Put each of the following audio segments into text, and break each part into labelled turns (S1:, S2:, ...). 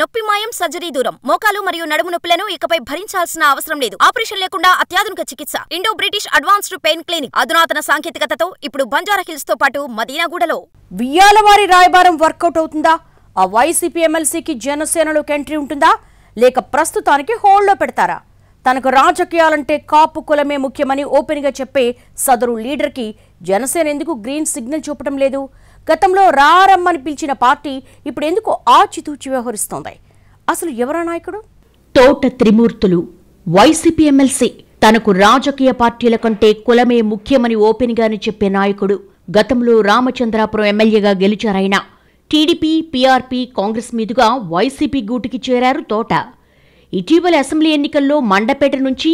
S1: నొప్పి మాయం సర్జరీ దూరం మోకాలు మరియు నడుము నొప్పులను ఇకపై భరించాల్సిన అవసరం లేదు ఆపరేషన్ లేకుండా అత్యాధునిక చికిత్స Indo British advanced pain clinic అధునాతన సాంకేతికతతో ఇప్పుడు బంజారా హిల్స్ తో పాటు మదీనాగూడలో వియ్యాలవారి రాయబారం వర్కౌట్ అవుతుందా ఆ వైసీపీ ఎమ్మెల్సీకి జనసేనలోకి ఎంట్రీ ఉంటుందా లేక ప్రస్తుతానికి హోల్డ్లో పెడతారా తనకు రాజకీయాలంటే కాపు కులమే ముఖ్యమని ఓపెన్గా చెప్పే సదరు లీడర్కి జనసేన ఎందుకు గ్రీన్ సిగ్నల్ చూపడం లేదు గతంలో రారమ్మని పిలిచిన పార్టీ ఇప్పుడు ఎందుకు ఆచితూచి వ్యవహరిస్తోంది అసలు ఎవరా నాయకుడు తోట త్రిమూర్తులు వైసీపీ ఎమ్మెల్సీ తనకు రాజకీయ పార్టీల కంటే కులమే ముఖ్యమని ఓపెన్గానే చెప్పే నాయకుడు గతంలో రామచంద్రాపురం ఎమ్మెల్యేగా గెలిచారైన టీడీపీ పీఆర్పీ కాంగ్రెస్ మీదుగా వైసీపీ గూటికి చేరారు తోట ఇటీవల అసెంబ్లీ ఎన్నికల్లో మండపేట నుంచి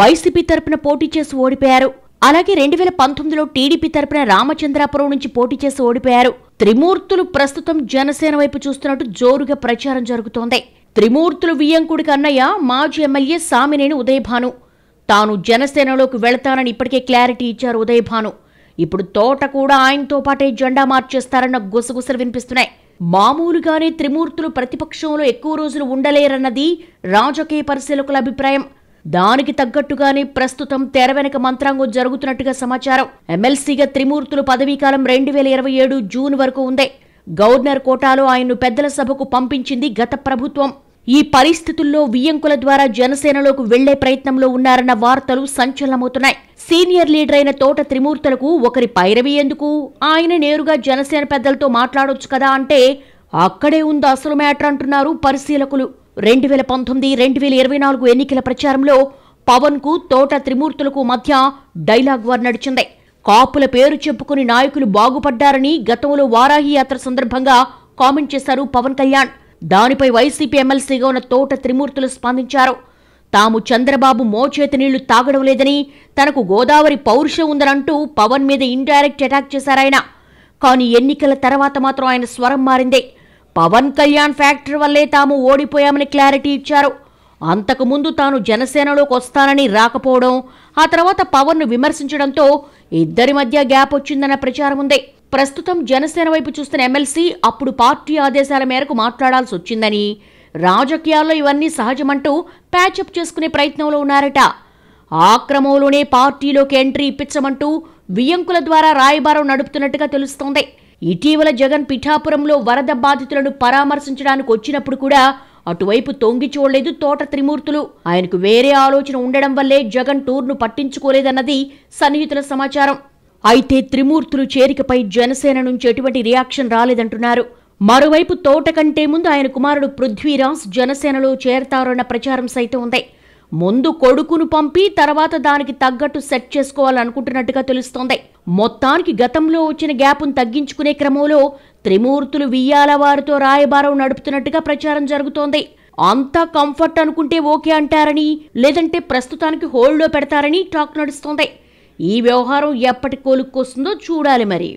S1: వైసీపీ తరపున పోటీ చేసి ఓడిపోయారు అలాగే రెండు వేల పంతొమ్మిదిలో టీడీపీ తరపున రామచంద్రాపురం నుంచి పోటీ చేసి ఓడిపోయారు త్రిమూర్తులు ప్రస్తుతం జనసేన వైపు చూస్తున్నట్టు జోరుగా ప్రచారం జరుగుతోంది త్రిమూర్తులు వియ్యంకుడికి అన్నయ్య మాజీ ఎమ్మెల్యే సామినేని ఉదయభాను తాను జనసేనలోకి వెళతానని ఇప్పటికే క్లారిటీ ఇచ్చారు ఉదయభాను ఇప్పుడు తోట కూడా ఆయనతో పాటే జెండా మార్చేస్తారన్న గుసగుసలు వినిపిస్తున్నాయి మామూలుగానే త్రిమూర్తులు ప్రతిపక్షంలో ఎక్కువ రోజులు ఉండలేరన్నది రాజకీయ పరిశీలకుల అభిప్రాయం దానికి తగ్గట్టుగానే ప్రస్తుతం తెర వెనక మంత్రాంగం జరుగుతున్నట్టుగా సమాచారం ఎమ్మెల్సీగా త్రిమూర్తులు పదవీకాలం రెండు వేల ఇరవై ఏడు జూన్ వరకు ఉంది గవర్నర్ కోటాలో ఆయన్ను పెద్దల సభకు పంపించింది గత ప్రభుత్వం ఈ పరిస్థితుల్లో వియ్యంకుల ద్వారా జనసేనలోకి వెళ్లే ప్రయత్నంలో ఉన్నారన్న వార్తలు సంచలనమవుతున్నాయి సీనియర్ లీడర్ అయిన తోట త్రిమూర్తులకు ఒకరి పైరవి ఎందుకు ఆయన నేరుగా జనసేన పెద్దలతో మాట్లాడొచ్చు కదా అంటే అక్కడే ఉంది అసలు మ్యాటర్ అంటున్నారు పరిశీలకులు రెండు వేల పంతొమ్మిది రెండు వేల ఇరవై నాలుగు ఎన్నికల ప్రచారంలో పవన్కు తోట త్రిమూర్తులకు మధ్య డైలాగ్ వార్ నడిచింది కాపుల పేరు చెప్పుకుని నాయకులు బాగుపడ్డారని గతంలో వారాహి యాత్ర సందర్భంగా కామెంట్ చేశారు పవన్ కళ్యాణ్ దానిపై వైసీపీ ఎమ్మెల్సీగా ఉన్న తోట త్రిమూర్తులు స్పందించారు తాము చంద్రబాబు మోచేతి నీళ్లు తాగడం లేదని తనకు గోదావరి పౌరుషం ఉందనంటూ పవన్ మీద ఇండైరెక్ట్ అటాక్ చేశారాయన కానీ ఎన్నికల తర్వాత మాత్రం ఆయన స్వరం మారిందే పవన్ కళ్యాణ్ ఫ్యాక్టరీ వల్లే తాము ఓడిపోయామని క్లారిటీ ఇచ్చారు అంతకుముందు తాను జనసేనలోకి వస్తానని రాకపోవడం ఆ తర్వాత పవన్ను విమర్శించడంతో ఇద్దరి మధ్య గ్యాప్ వచ్చిందన్న ప్రచారం ఉంది ప్రస్తుతం జనసేన వైపు చూస్తున్న ఎమ్మెల్సీ అప్పుడు పార్టీ ఆదేశాల మేరకు మాట్లాడాల్సి వచ్చిందని రాజకీయాల్లో ఇవన్నీ సహజమంటూ ప్యాచప్ చేసుకునే ప్రయత్నంలో ఉన్నారట ఆక్రమంలోనే పార్టీలోకి ఎంట్రీ ఇప్పించమంటూ వియంకుల ద్వారా రాయబారం నడుపుతున్నట్టుగా తెలుస్తోంది ఇటీవల జగన్ పిఠాపురంలో వరద బాధితులను పరామర్శించడానికి వచ్చినప్పుడు కూడా అటువైపు తొంగి చూడలేదు తోట త్రిమూర్తులు ఆయనకు వేరే ఆలోచన ఉండడం వల్లే జగన్ టూర్ను పట్టించుకోలేదన్నది సన్నిహితుల సమాచారం అయితే త్రిమూర్తులు చేరికపై జనసేన నుంచి ఎటువంటి రియాక్షన్ రాలేదంటున్నారు మరోవైపు తోట కంటే ముందు ఆయన కుమారుడు పృథ్వీరాజ్ జనసేనలో చేరతారన్న ప్రచారం సైతం ఉంది ముందు కొడుకును పంపి తర్వాత దానికి తగ్గట్టు సెట్ చేసుకోవాలనుకుంటున్నట్టుగా తెలుస్తోంది మొత్తానికి గతంలో వచ్చిన గ్యాప్ను తగ్గించుకునే క్రమంలో త్రిమూర్తులు వియ్యాల వారితో రాయబారం నడుపుతున్నట్టుగా ప్రచారం జరుగుతోంది అంతా కంఫర్ట్ అనుకుంటే ఓకే అంటారని లేదంటే ప్రస్తుతానికి హోల్డ్లో పెడతారని టాక్ నడుస్తోంది ఈ వ్యవహారం ఎప్పటి కోలుక్కొస్తుందో చూడాలి మరి